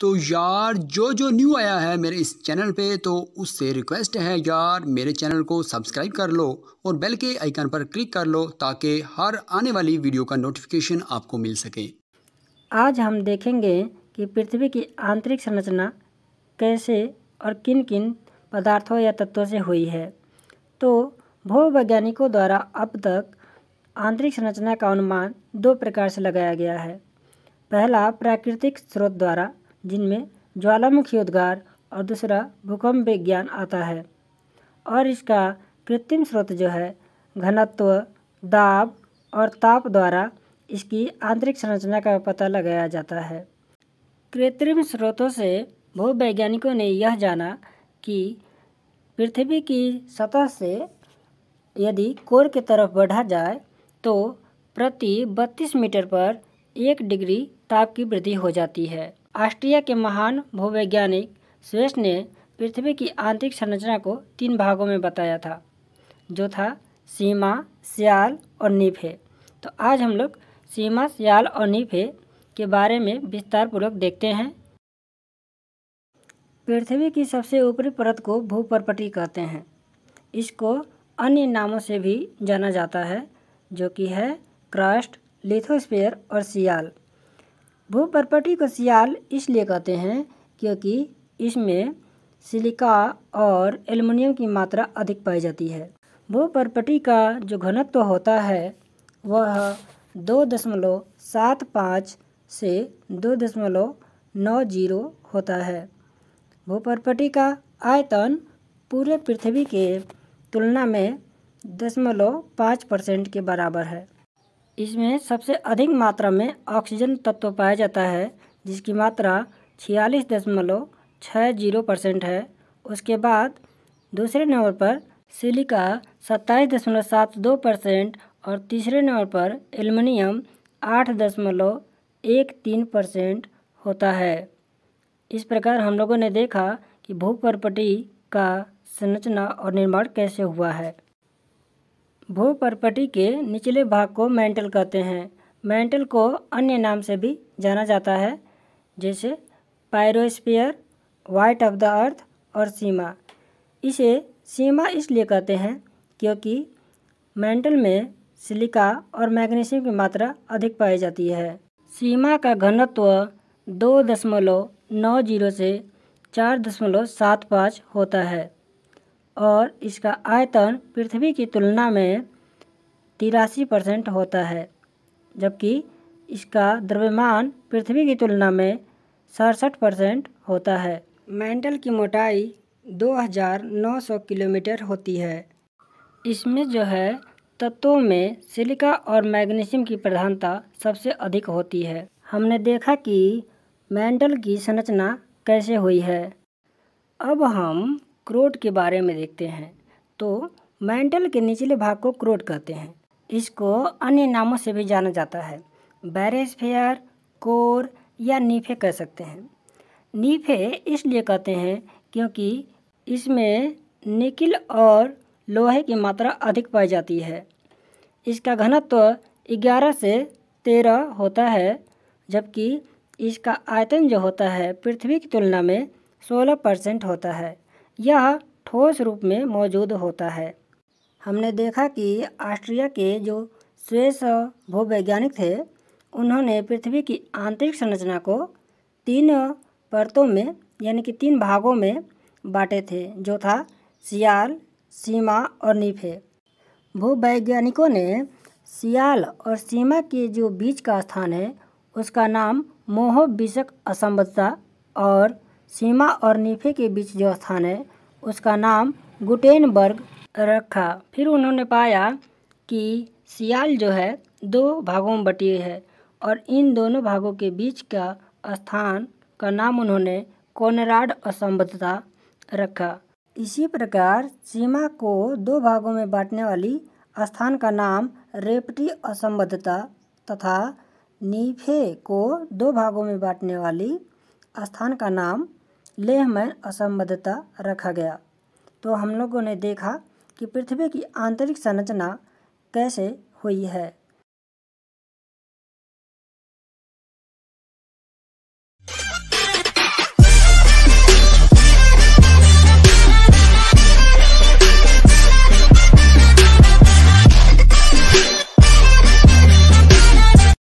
तो यार जो जो न्यू आया है मेरे इस चैनल पे तो उससे रिक्वेस्ट है यार मेरे चैनल को सब्सक्राइब कर लो और बेल के आइकन पर क्लिक कर लो ताकि हर आने वाली वीडियो का नोटिफिकेशन आपको मिल सके आज हम देखेंगे कि पृथ्वी की आंतरिक संरचना कैसे और किन किन पदार्थों या तत्वों से हुई है तो भूवैज्ञानिकों द्वारा अब तक आंतरिक संरचना का अनुमान दो प्रकार से लगाया गया है पहला प्राकृतिक स्रोत द्वारा जिनमें ज्वालामुखी उद्गार और दूसरा भूकंप विज्ञान आता है और इसका कृत्रिम स्रोत जो है घनत्व दाब और ताप द्वारा इसकी आंतरिक संरचना का पता लगाया जाता है कृत्रिम स्रोतों से भूवैज्ञानिकों ने यह जाना कि पृथ्वी की सतह से यदि कोर की तरफ बढ़ा जाए तो प्रति 32 मीटर पर एक डिग्री ताप की वृद्धि हो जाती है ऑस्ट्रिया के महान भूवैज्ञानिक स्वेस ने पृथ्वी की आंतरिक संरचना को तीन भागों में बताया था जो था सीमा सियाल और नीफे तो आज हम लोग सीमा सियाल और नीफे के बारे में विस्तारपूर्वक देखते हैं पृथ्वी की सबसे ऊपरी परत को भूपरपटी कहते हैं इसको अन्य नामों से भी जाना जाता है जो कि है क्रस्ट लिथोस्फेयर और सियाल भूपर्पटी को सियाल इसलिए कहते हैं क्योंकि इसमें सिलिका और एल्युमिनियम की मात्रा अधिक पाई जाती है भूपर्पटी का जो घनत्व होता है वह दो दशमलव सात पाँच से दो दशमलव नौ जीरो होता है भूपर्पटी का आयतन पूरे पृथ्वी के तुलना में दशमलव पाँच परसेंट के बराबर है इसमें सबसे अधिक मात्रा में ऑक्सीजन तत्व पाया जाता है जिसकी मात्रा छियालीस दशमलव छः जीरो परसेंट है उसके बाद दूसरे नंबर पर सिलिका सत्ताईस दशमलव सात दो परसेंट और तीसरे नंबर पर एलमिनियम आठ दशमलव एक तीन परसेंट होता है इस प्रकार हम लोगों ने देखा कि भूपर्पटी का संरचना और निर्माण कैसे हुआ है भूपर्पटी के निचले भाग को मेंटल कहते हैं मेंटल को अन्य नाम से भी जाना जाता है जैसे pyrosphere white of the earth और सीमा इसे सीमा इसलिए कहते हैं क्योंकि मेंटल में सिलिका और मैग्नीशियम की मात्रा अधिक पाई जाती है सीमा का घनत्व दो दशमलव नौ जीरो से चार दशमलव सात पाँच होता है और इसका आयतन पृथ्वी की तुलना में तिरासी परसेंट होता है जबकि इसका द्रव्यमान पृथ्वी की तुलना में सड़सठ परसेंट होता है मेंटल की मोटाई 2,900 किलोमीटर होती है इसमें जो है तत्वों में सिलिका और मैग्नीशियम की प्रधानता सबसे अधिक होती है हमने देखा कि मेंटल की संरचना कैसे हुई है अब हम क्रोट के बारे में देखते हैं तो मेंटल के निचले भाग को क्रोट कहते हैं इसको अन्य नामों से भी जाना जाता है बैरेस्फेयर कोर या नीफे कह सकते हैं नीफे इसलिए कहते हैं क्योंकि इसमें निकिल और लोहे की मात्रा अधिक पाई जाती है इसका घनत्व ग्यारह से तेरह होता है जबकि इसका आयतन जो होता है पृथ्वी की तुलना में सोलह परसेंट होता है यह ठोस रूप में मौजूद होता है हमने देखा कि ऑस्ट्रिया के जो स्वेस भूवैज्ञानिक थे उन्होंने पृथ्वी की आंतरिक संरचना को तीन परतों में यानी कि तीन भागों में बांटे थे जो था सियाल सीमा और नीफे भूवैज्ञानिकों ने सियाल और सीमा के जो बीच का स्थान है उसका नाम मोहबिशक असंबद्धता और सीमा और नीफे के बीच जो स्थान है उसका नाम गुटेनबर्ग रखा फिर उन्होंने पाया कि सियाल जो है दो भागों में बटी है और इन दोनों भागों के बीच का स्थान का नाम उन्होंने कोनराड असंबद्धता रखा इसी प्रकार सीमा को दो भागों में बांटने वाली स्थान का नाम रेपटी असंबद्धता तथा नीफे को दो भागों में बांटने वाली स्थान का नाम लेह में असंबद्धता रखा गया तो हम लोगों ने देखा कि पृथ्वी की आंतरिक संरचना कैसे हुई है